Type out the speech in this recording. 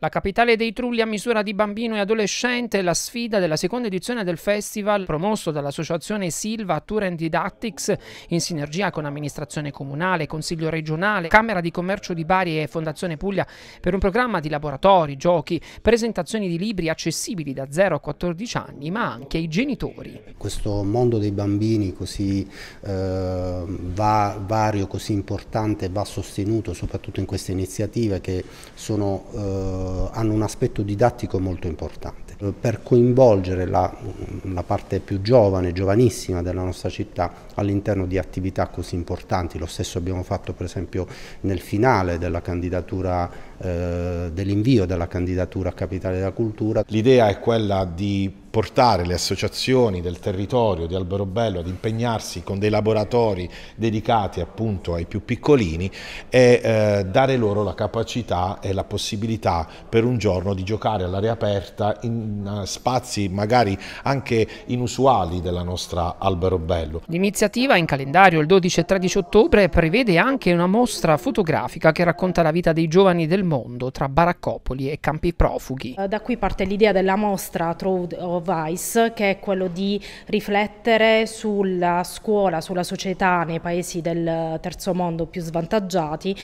La capitale dei Trulli a misura di bambino e adolescente è la sfida della seconda edizione del festival promosso dall'associazione Silva Tour and Didactics in sinergia con amministrazione comunale, consiglio regionale, Camera di Commercio di Bari e Fondazione Puglia per un programma di laboratori, giochi, presentazioni di libri accessibili da 0 a 14 anni ma anche ai genitori. Questo mondo dei bambini così eh, va, vario, così importante va sostenuto soprattutto in queste iniziative che sono eh, eh, hanno un aspetto didattico molto importante. Eh, per coinvolgere la, la parte più giovane, giovanissima della nostra città all'interno di attività così importanti, lo stesso abbiamo fatto per esempio nel finale della candidatura, eh, dell'invio della candidatura a Capitale della Cultura. L'idea è quella di portare le associazioni del territorio di Alberobello ad impegnarsi con dei laboratori dedicati appunto ai più piccolini e eh, dare loro la capacità e la possibilità per un giorno di giocare all'aria aperta in uh, spazi magari anche inusuali della nostra Alberobello. L'iniziativa in calendario il 12 e 13 ottobre prevede anche una mostra fotografica che racconta la vita dei giovani del mondo tra baraccopoli e campi profughi. Da qui parte l'idea della mostra Through of Vice, che è quello di riflettere sulla scuola, sulla società nei paesi del terzo mondo più svantaggiati.